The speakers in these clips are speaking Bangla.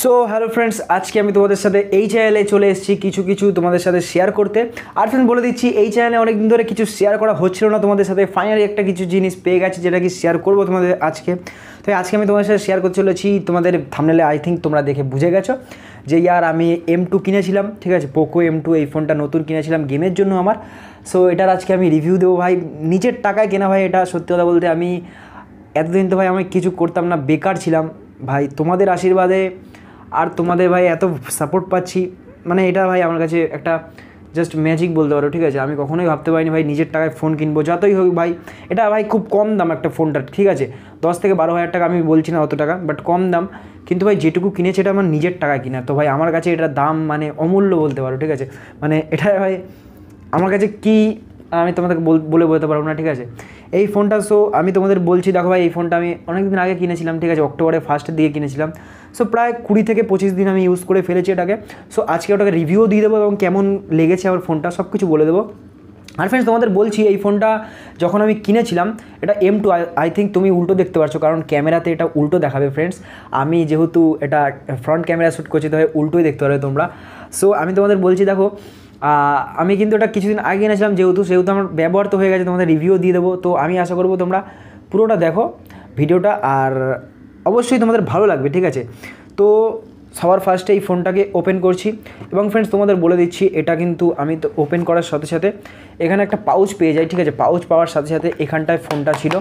সো হ্যালো ফ্রেন্ডস আজকে আমি তোমাদের সাথে এই চ্যানেলে চলে এসেছি কিছু কিছু তোমাদের সাথে শেয়ার করতে আর ফ্রেন্ড বলে দিচ্ছি এই চ্যানেলে অনেকদিন ধরে কিছু শেয়ার করা হচ্ছিল না তোমাদের সাথে ফাইনালি একটা কিছু জিনিস পেয়ে গেছি যেটা কি শেয়ার করবো তোমাদের আজকে তো আজকে আমি তোমাদের সাথে শেয়ার করতে চলেছি তোমাদের থামনেলে আই থিঙ্ক তোমরা দেখে বুঝে গেছো যে ইয়ার আমি এম টু কিনেছিলাম ঠিক আছে পোকো এম টু এই ফোনটা নতুন কিনেছিলাম গেমের জন্য আমার সো এটার আজকে আমি রিভিউ দেবো ভাই নিজের টাকায় কেনা ভাই এটা সত্যি কথা বলতে আমি এতদিন তো ভাই আমি কিছু করতাম না বেকার ছিলাম ভাই তোমাদের আশীর্বাদে আর তোমাদের ভাই এত সাপোর্ট পাচ্ছি মানে এটা ভাই আমার কাছে একটা জাস্ট ম্যাজিক বলতে পারো ঠিক আছে আমি কখনোই ভাবতে পারিনি ভাই নিজের টাকায় ফোন কিনবো যতই হোক ভাই এটা ভাই খুব কম দাম একটা ফোনটার ঠিক আছে দশ থেকে বারো হাজার টাকা আমি বলছি না অত টাকা বাট কম দাম কিন্তু ভাই যেটুকু কিনেছে এটা আমার নিজের টাকা কিনা তো ভাই আমার কাছে এটা দাম মানে অমূল্য বলতে পারো ঠিক আছে মানে এটা ভাই আমার কাছে কী আমি তোমাদেরকে বলে বলতে পারবো না ঠিক আছে এই ফোনটা সো আমি তোমাদের বলছি দেখো ভাই এই ফোনটা আমি অনেক দিন আগে কিনেছিলাম ঠিক আছে অক্টোবরে ফার্স্টের দিকে কিনেছিলাম সো প্রায় কুড়ি থেকে পঁচিশ দিন আমি ইউজ করে ফেলেছি এটাকে সো আজকে ওটাকে রিভিউ দিয়ে দেবো এবং কেমন লেগেছে আমার ফোনটা সব কিছু বলে দেবো আর ফ্রেন্ডস তোমাদের বলছি এই ফোনটা যখন আমি কিনেছিলাম এটা এম টু আই থিঙ্ক তুমি উল্টো দেখতে পারছো কারণ ক্যামেরাতে এটা উল্টো দেখাবে ফ্রেন্ডস আমি যেহেতু এটা ফ্রন্ট ক্যামেরা শ্যুট করছি তাহলে উল্টোই দেখতে পারবে তোমরা সো আমি তোমাদের বলছি দেখো আমি কিন্তু এটা কিছুদিন আগে এনেছিলাম যেহেতু সেহেতু আমার ব্যবহার তো হয়ে গেছে তোমাদের রিভিউ দিয়ে দেবো তো আমি আশা করবো তোমরা পুরোটা দেখো ভিডিওটা আর অবশ্যই তোমাদের ভালো লাগবে ঠিক আছে তো সবার ফার্স্টে এই ফোনটাকে ওপেন করছি এবং ফ্রেন্ডস তোমাদের বলে দিচ্ছি এটা কিন্তু আমি তো ওপেন করার সাথে সাথে এখানে একটা পাউচ পেয়ে যাই ঠিক আছে পাউচ পাওয়ার সাথে সাথে এখানটায় ফোনটা ছিল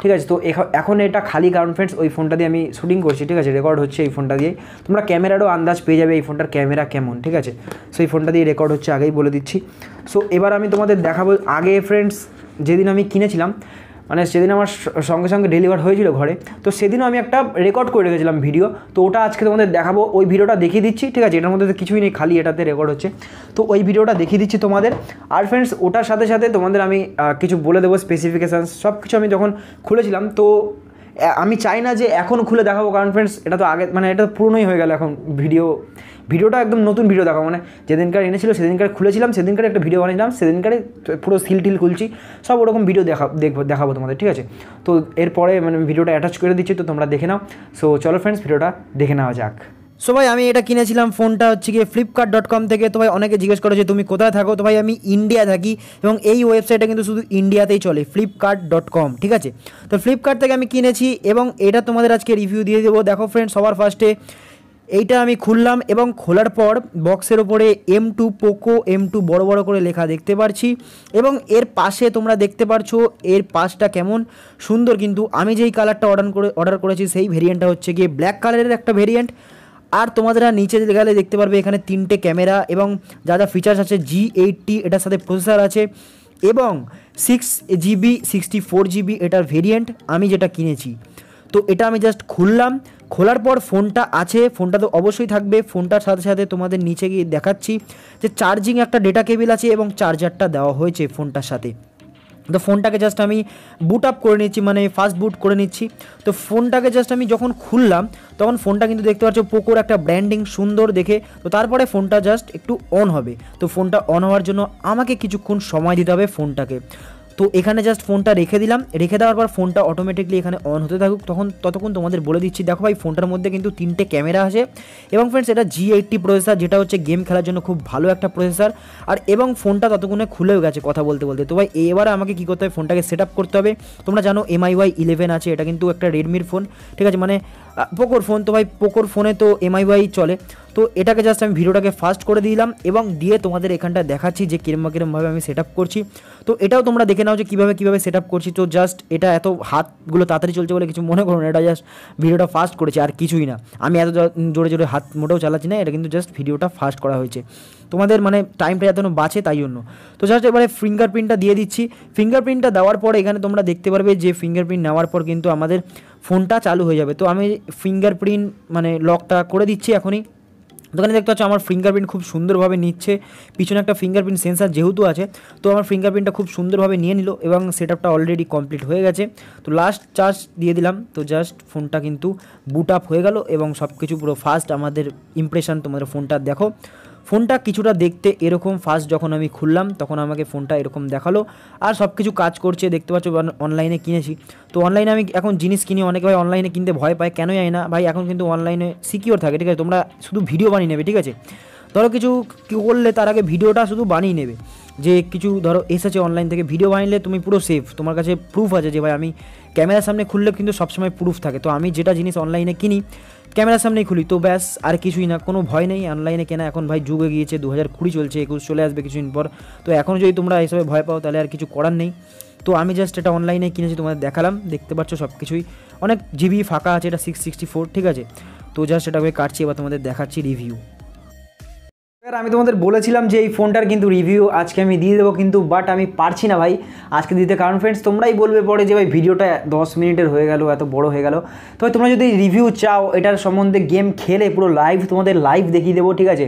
ঠিক আছে তো এখন এটা খালি কারণ ফ্রেন্ডস ওই ফোনটা দিয়ে আমি শ্যুটিং করছি ঠিক আছে রেকর্ড হচ্ছে এই ফোনটা দিয়ে তোমরা ক্যামেরারও আন্দাজ পেয়ে যাবে এই ফোনটার ক্যামেরা কেমন ঠিক আছে সো এই ফোনটা দিয়ে রেকর্ড হচ্ছে আগেই বলে দিচ্ছি সো এবার আমি তোমাদের দেখাবো আগে ফ্রেন্ডস যেদিন আমি কিনেছিলাম মানে সেদিন আমার সঙ্গে সঙ্গে ডেলিভার হয়েছিল ঘরে তো সেদিনও আমি একটা রেকর্ড করে রেখেছিলাম ভিডিও তো ওটা আজকে তোমাদের দেখাবো ওই ভিডিওটা দেখিয়ে দিচ্ছি ঠিক আছে এটার মধ্যে তো কিছুই নেই খালি এটাতে রেকর্ড হচ্ছে তো ওই ভিডিওটা দেখিয়ে দিচ্ছি তোমাদের আর ফ্রেন্ডস ওটার সাথে সাথে তোমাদের আমি কিছু বলে দেবো স্পেসিফিকেশানস সব কিছু আমি যখন খুলেছিলাম তো আমি চাই না যে এখন খুলে দেখাবো কারণ ফ্রেন্ডস এটা তো আগে মানে এটা তো পুরনোই হয়ে গেল এখন ভিডিও ভিডিওটা একদম নতুন ভিডিও দেখা মানে যেদিনকার এনেছিল সেদিনকার খুলেছিলাম সেদিনকার একটা ভিডিও বানিয়েছিলাম সেদিনকারে পুরো সিল টিল খুলছি সব ওরকম ভিডিও দেখা দেখবো দেখাবো তোমাদের ঠিক আছে তো এরপরে মানে ভিডিওটা অ্যাটাচ করে দিচ্ছি তো তোমরা দেখে নাও সো চলো ফ্রেন্ডস ভিডিওটা দেখে নেওয়া যাক সো ভাই আমি এটা কিনেছিলাম ফোনটা হচ্ছে গিয়ে ফ্লিপকার্ট ডট কম থেকে তো ভাই অনেকে জিজ্ঞেস করে যে তুমি কোথায় থাকো তো ভাই আমি ইন্ডিয়া থাকি এবং এই ওয়েবসাইটটা কিন্তু শুধু ইন্ডিয়াতেই চলে ফ্লিপকার্ট ডট কম ঠিক আছে তো ফ্লিপকার্ট থেকে আমি কিনেছি এবং এটা তোমাদের আজকে রিভিউ দিয়ে দেবো দেখো ফ্রেন্ড সবার ফার্স্টে এইটা আমি খুললাম এবং খোলার পর বক্সের ওপরে M two Poco M two বড়ো বড়ো করে লেখা দেখতে পারছি এবং এর পাশে তোমরা দেখতে পারছো এর পাশটা কেমন সুন্দর কিন্তু আমি যেই কালারটা অর্ডার করে অর্ডার করেছি সেই ভেরিয়েন্টটা হচ্ছে গিয়ে ব্ল্যাক কালারের একটা ভেরিয়েন্ট আর তোমাদেরা নিচে গেলে দেখতে পারবে এখানে তিনটে ক্যামেরা এবং যা যা ফিচার্স আছে জি এইটটি এটার সাথে প্রসেসার আছে এবং six GB sixty four GB এটার ভেরিয়েন্ট আমি যেটা কিনেছি তো এটা আমি জাস্ট খুললাম খোলার পর ফোনটা আছে ফোনটা তো অবশ্যই থাকবে ফোনটার সাথে সাথে তোমাদের নিচে গিয়ে দেখাচ্ছি যে চার্জিং একটা ডেটা কেবিল আছে এবং চার্জারটা দেওয়া হয়েছে ফোনটার সাথে তো ফোনটাকে জাস্ট আমি বুট আপ করে নিচ্ছি মানে ফার্স্ট বুট করে নিচ্ছি তো ফোনটাকে জাস্ট আমি যখন খুললাম তখন ফোনটা কিন্তু দেখতে পাচ্ছ পোকোর একটা ব্র্যান্ডিং সুন্দর দেখে তো তারপরে ফোনটা জাস্ট একটু অন হবে তো ফোনটা অন হওয়ার জন্য আমাকে কিছুক্ষণ সময় দিতে হবে ফোনটাকে তো এখানে জাস্ট ফোনটা রেখে দিলাম রেখে দেওয়ার পর ফোনটা অটোমেটিকলি এখানে অন হতে থাকুক তখন ততক্ষণ তোমাদের বলে দিচ্ছি দেখো ভাই ফোনটার মধ্যে কিন্তু তিনটে ক্যামেরা আছে এবং ফ্রেন্ডস এটা জি এইটটি প্রসেসার যেটা হচ্ছে গেম খেলার জন্য খুব ভালো একটা প্রসেসার আর এবং ফোনটা ততক্ষণে খুলেও গেছে কথা বলতে বলতে তো ভাই এবার আমাকে কী করতে হবে ফোনটাকে সেট করতে হবে তোমরা জানো এমআই ওয়াই ইলেভেন আছে এটা কিন্তু একটা রেডমির ফোন ঠিক আছে মানে পোকোর ফোন তো ভাই পোকোর ফোনে তো এমআই ওয়াই চলে তো এটাকে জাস্ট আমি ভিডিওটাকে ফাস্ট করে দিলাম এবং দিয়ে তোমাদের এখানটা দেখাচ্ছি যে কিরম কিরমভাবে আমি সেট করছি তো এটাও তোমরা দেখে নাও যে কীভাবে কীভাবে সেট করছি তো জাস্ট এটা এত হাতগুলো তাড়াতাড়ি চলছে বলে কিছু মনে করো না এটা জাস্ট ভিডিওটা ফাস্ট করেছে আর কিছুই না আমি এত জোরে জোরে হাত মোটেও চালাচ্ছি না এটা কিন্তু জাস্ট ভিডিওটা ফাস্ট করা হয়েছে তোমাদের মানে টাইমটা যাতে বাঁচে তাই জন্য তো জাস্ট এবারে ফিঙ্গারপ্রিন্টটা দিয়ে দিচ্ছি ফিঙ্গারপ্রিন্টটা দেওয়ার পর এখানে তোমরা দেখতে পারবে যে ফিঙ্গারপ্রিন্ট নেওয়ার পর কিন্তু আমাদের ফোনটা চালু হয়ে যাবে তো আমি ফিঙ্গারপ্রিন্ট মানে লকটা করে দিচ্ছি এখনই দোকানে দেখতে পাচ্ছ আমার ফিঙ্গারপ্রিন্ট খুব সুন্দরভাবে নিচ্ছে পিছনে একটা ফিঙ্গারপ্রিন্ট সেন্সার যেহেতু আছে তো আমার ফিঙ্গারপ্রিন্টটা খুব সুন্দরভাবে নিয়ে নিল এবং সেট আপটা অলরেডি কমপ্লিট হয়ে গেছে তো লাস্ট চার্জ দিয়ে দিলাম তো জাস্ট ফোনটা কিন্তু বুট আপ হয়ে গেল এবং সব কিছু পুরো ফার্স্ট আমাদের ইমপ্রেশন তোমাদের ফোনটা দেখো ফোনটা কিছুটা দেখতে এরকম ফার্স্ট যখন আমি খুললাম তখন আমাকে ফোনটা এরকম দেখালো আর সব কিছু কাজ করছে দেখতে পাচ্ছ অনলাইনে কিনেছি তো অনলাইনে আমি এখন জিনিস কিনি অনেকে ভাই অনলাইনে কিনতে ভয় পায় কেন যায় না ভাই এখন কিন্তু অনলাইনে সিকিওর থাকে ঠিক আছে তোমরা শুধু ভিডিও বানিয়ে নেবে ঠিক আছে ধরো কিছু করলে তার আগে ভিডিওটা শুধু বানিয়ে নেবে যে কিছু ধরো এসেছে অনলাইন থেকে ভিডিও বানিয়ে তুমি পুরো সেফ তোমার কাছে প্রুফ আছে যে ভাই আমি ক্যামেরার সামনে খুললে কিন্তু সবসময় প্রুফ থাকে তো আমি যেটা জিনিস অনলাইনে কিনি ক্যামেরার সামনেই খুলি তো ব্যাস আর কিছুই না কোনো ভয় নেই অনলাইনে কেনা এখন ভাই যুগে গিয়েছে দু হাজার কুড়ি চলছে একুশ চলে আসবে কিছুদিন পর তো এখন যদি তোমরা এসবে ভয় পাও তাহলে আর কিছু করার নেই তো আমি জাস্ট এটা অনলাইনে কিনেছি তোমাদের দেখালাম দেখতে পাচ্ছ সব কিছুই অনেক জিবি ফাঁকা আছে এটা সিক্স সিক্সটি ফোর ঠিক আছে তো জাস্ট এটাকে কাটছি এবার তোমাদের দেখাচ্ছি রিভিউ আর আমি তোমাদের বলেছিলাম যে এই ফোনটার কিন্তু রিভিউ আজকে আমি দিয়ে দেবো কিন্তু বাট আমি পারছি না ভাই আজকে দিতে কারণ ফ্রেন্ডস তোমরাই বলবে পরে যে ভাই ভিডিওটা দশ মিনিটের হয়ে গেল এত বড় হয়ে গেল তবে তোমরা যদি রিভিউ চাও এটার সম্বন্ধে গেম খেলে পুরো লাইভ তোমাদের লাইভ দেখিয়ে দেবো ঠিক আছে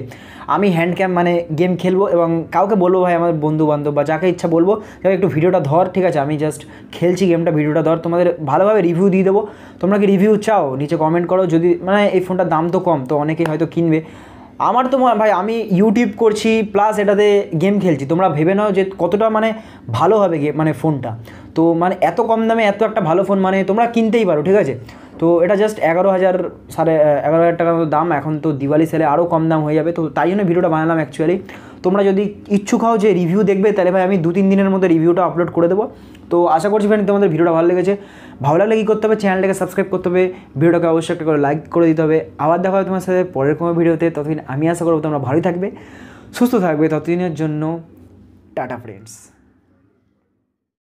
আমি হ্যান্ড ক্যাম মানে গেম খেলবো এবং কাউকে বলবো ভাই আমার বন্ধু বান্ধব বা যাকে ইচ্ছা বলবো যে একটু ভিডিওটা ধর ঠিক আছে আমি জাস্ট খেলছি গেমটা ভিডিওটা ধর তোমাদের ভালোভাবে রিভিউ দিয়ে দেবো তোমরা কি রিভিউ চাও নিচে কমেন্ট করো যদি মানে এই ফোনটার দাম তো কম তো অনেকেই হয়তো কিনবে আমার তো ভাই আমি ইউটিউব করছি প্লাস এটাতে গেম খেলছি তোমরা ভেবে নাও যে কতটা মানে ভালো হবে মানে ফোনটা তো মানে এত কম দামে এত একটা ভালো ফোন মানে তোমরা কিনতেই পারো ঠিক আছে তো এটা জাস্ট এগারো হাজার সাড়ে এগারো হাজার টাকার মতো দাম এখন তো দিওয়ালি সেলে আরও কম দাম হয়ে যাবে তো তাই জন্য ভিডিওটা বানালাম অ্যাকচুয়ালি তোমরা যদি ইচ্ছুক হও যে রিভিউ দেখবে তাহলে ভাই আমি দু তিন দিনের মধ্যে রিভিউটা আপলোড করে দেবো তো আশা করছি ফ্রেন্ড তোমাদের ভিডিওটা ভালো লেগেছে ভালো লাগলে কী করতে হবে চ্যানেলটাকে সাবস্ক্রাইব করতে হবে ভিডিওটাকে অবশ্যই একটা করে লাইক করে দিতে হবে আবার দেখা হবে তোমার সাথে পরের কোনো ভিডিওতে ততদিন আমি আশা করবো তোমরা ভালোই থাকবে সুস্থ থাকবে ততদিনের জন্য টাটা ফ্রেন্ডস